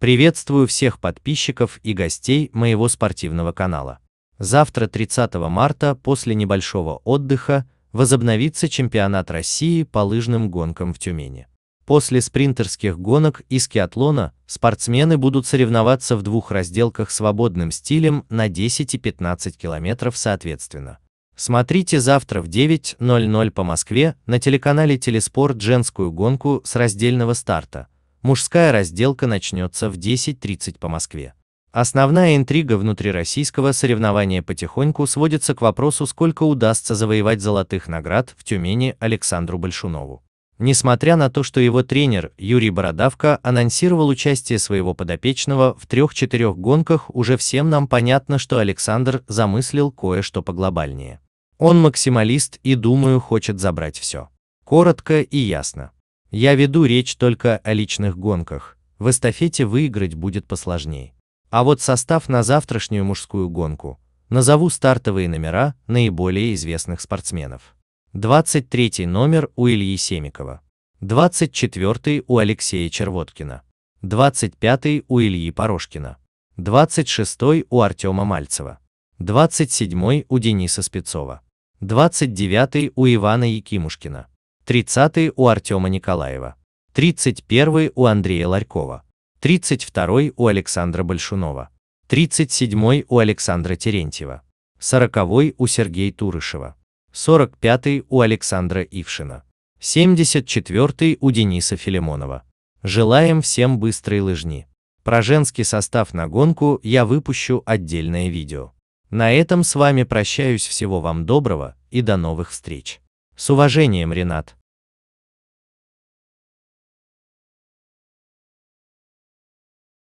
Приветствую всех подписчиков и гостей моего спортивного канала. Завтра, 30 марта, после небольшого отдыха, возобновится чемпионат России по лыжным гонкам в Тюмени. После спринтерских гонок и скиатлона спортсмены будут соревноваться в двух разделках свободным стилем на 10 и 15 километров соответственно. Смотрите завтра в 9.00 по Москве на телеканале Телеспорт женскую гонку с раздельного старта, мужская разделка начнется в 10.30 по Москве. Основная интрига внутрироссийского соревнования потихоньку сводится к вопросу, сколько удастся завоевать золотых наград в Тюмени Александру Большунову. Несмотря на то, что его тренер Юрий Бородавка анонсировал участие своего подопечного в трех-четырех гонках, уже всем нам понятно, что Александр замыслил кое-что поглобальнее. Он максималист и, думаю, хочет забрать все. Коротко и ясно. Я веду речь только о личных гонках. В эстафете выиграть будет посложнее. А вот состав на завтрашнюю мужскую гонку. Назову стартовые номера наиболее известных спортсменов. 23 номер у Ильи Семикова. 24 у Алексея Червоткина. 25 у Ильи Порошкина. 26 у Артема Мальцева. 27 у Дениса Спецова. 29 у Ивана Якимушкина. 30 у Артема Николаева, 31 у Андрея Ларькова, 32 у Александра Большунова, 37 у Александра Терентьева, 40 у Сергея Турышева, 45 у Александра Ившина, 74 у Дениса Филимонова. Желаем всем быстрой лыжни. Про женский состав на гонку я выпущу отдельное видео. На этом с вами прощаюсь, всего вам доброго и до новых встреч. С уважением, Ренат.